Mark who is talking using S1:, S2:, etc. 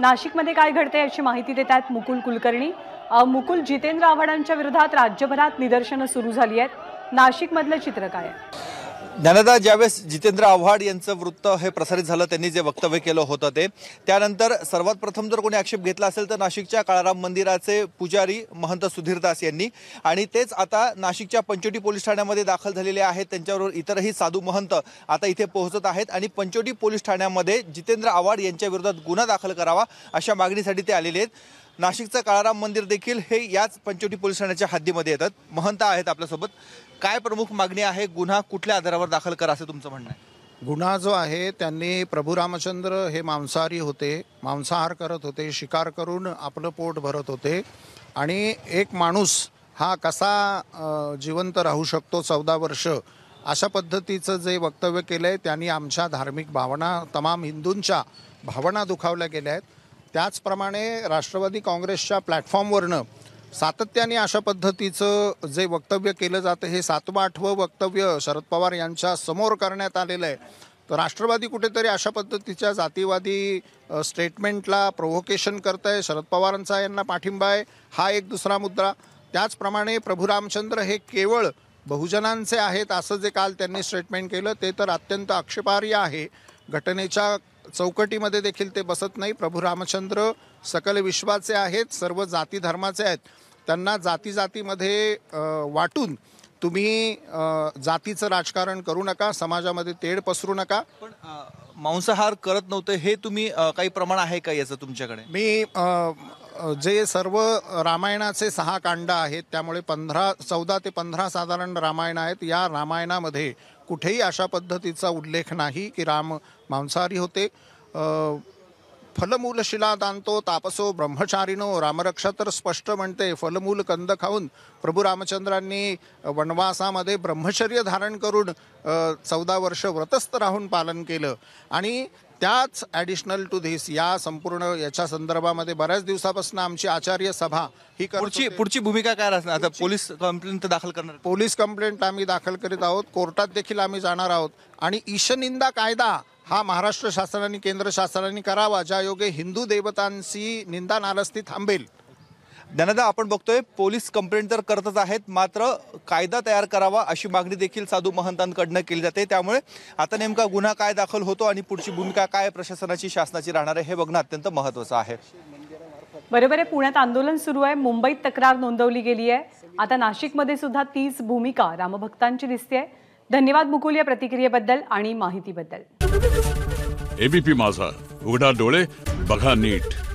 S1: नाशिकमध्ये काय घडते याची माहिती देत आहेत मुकुल कुलकर्णी मुकुल जितेंद्र आव्हाडांच्या विरोधात राज्यभरात निदर्शनं सुरू झाली आहेत नाशिकमधलं चित्र काय आहे
S2: ज्ञानदा ज्यावेळेस जितेंद्र आव्हाड यांचं वृत्त हे प्रसारित झालं त्यांनी जे वक्तव्य केलं होतं ते त्यानंतर सर्वात प्रथम जर कोणी आक्षेप घेतला असेल तर नाशिकच्या काळाराम मंदिराचे पुजारी महंत सुधीरदास यांनी आणि तेच आता नाशिकच्या पंचोटी पोलीस ठाण्यामध्ये दाखल झालेले आहेत त्यांच्याबरोबर इतरही साधू महंत आता इथे पोहोचत आहेत आणि पंचोटी पोलीस ठाण्यामध्ये जितेंद्र आव्हाड यांच्या विरोधात गुन्हा दाखल करावा अशा मागणीसाठी ते आलेले आहेत नाशिकचं काळाराम मंदिर देखील हे याच पंचवटी पोलीस ठाण्याच्या हद्दीमध्ये येतात महंत आहेत आपल्यासोबत काय प्रमुख मागणी आहे गुन्हा कुठल्या आधारावर दाखल करा असं तुमचं म्हणणं आहे
S3: गुन्हा जो आहे त्यांनी प्रभू रामचंद्र हे मांसाहारी होते मांसाहार करत होते शिकार करून आपलं पोट भरत होते आणि एक माणूस हा कसा जिवंत राहू शकतो चौदा वर्ष अशा पद्धतीचं जे वक्तव्य केलं आहे त्यांनी आमच्या धार्मिक भावना तमाम हिंदूंच्या भावना दुखावल्या गेल्या आहेत त्याचप्रमाणे राष्ट्रवादी काँग्रेसच्या प्लॅटफॉर्मवरनं सातत्याने अशा पद्धतीचं जे वक्तव्य केलं जातं हे सातवं आठवं वक्तव्य शरद पवार यांच्या समोर करण्यात आलेलं आहे तर राष्ट्रवादी कुठेतरी अशा पद्धतीच्या जातीवादी स्टेटमेंटला प्रोव्होकेशन करत आहे शरद पवारांचा यांना पाठिंबा आहे हा एक दुसरा मुद्दा त्याचप्रमाणे प्रभू रामचंद्र हे केवळ बहुजनांचे आहेत असं जे काल त्यांनी स्टेटमेंट केलं ते तर अत्यंत आक्षेपार्ह आहे घटनेच्या चौकटीमध्ये देखील ते बसत नाही प्रभू रामचंद्र सकल विश्वाचे आहेत सर्व जाती धर्माचे आहेत त्यांना जाती जातीमध्ये वाटून तुम्ही जातीचं राजकारण करू नका समाजामध्ये तेढ पसरू नका पण मांसाहार करत नव्हते हे तुम्ही काही प्रमाण आहे का याचं तुमच्याकडे मी जे सर्व रामायणाचे सहा कांड आहेत त्यामुळे पंधरा चौदा ते पंधरा साधारण रामायण आहेत या रामायणामध्ये कुठेही अशा पद्धतीचा उल्लेख नाही की राम मांसाहारी होते फलमूल शिला दानतो तापसो ब्रह्मचारिणो रामरक्षा तर स्पष्ट म्हणते फलमूल कंद खाऊन प्रभू रामचंद्रांनी वनवासामध्ये ब्रह्मचर्य धारण करून चौदा वर्ष व्रतस्थ राहून पालन केलं आणि त्याच ॲडिशनल टू धिस या संपूर्ण याच्या संदर्भामध्ये बऱ्याच दिवसापासून आमची आचार्य सभा ही पुढची पुढची भूमिका काय असणार आता पोलीस कंप्लेंट दाखल करणार पोलीस कंप्लेंट आम्ही दाखल करीत आहोत कोर्टात देखील आम्ही जाणार आहोत आणि ईशनिंदा कायदा हा महाराष्ट्र शासनाने केंद्र शासनाने करावा ज्या योगे हिंदू देवतांची निंदा नारस्ती थांबेल ज्ञानदा आपण बघतोय पोलीस कंप्लेंट तर
S2: करतच आहेत मात्र कायदा तयार करावा अशी मागणी देखील साधू महंतांकडनं केली जाते त्यामुळे आता नेमका गुन्हा काय दाखल होतो आणि पुढची भूमिका काय प्रशासनाची शासनाची राहणार आहे हे बघणं अत्यंत महत्वाचं आहे
S1: बरोबर आहे पुण्यात आंदोलन सुरू आहे मुंबईत तक्रार नोंदवली गेली आहे आता नाशिकमध्ये सुद्धा तीच भूमिका रामभक्तांची दिसते आहे धन्यवाद मुकुल या प्रतिक्रियेबद्दल आणि माहितीबद्दल
S3: एबीपी माझा उघडा डोळे बघा
S2: नीट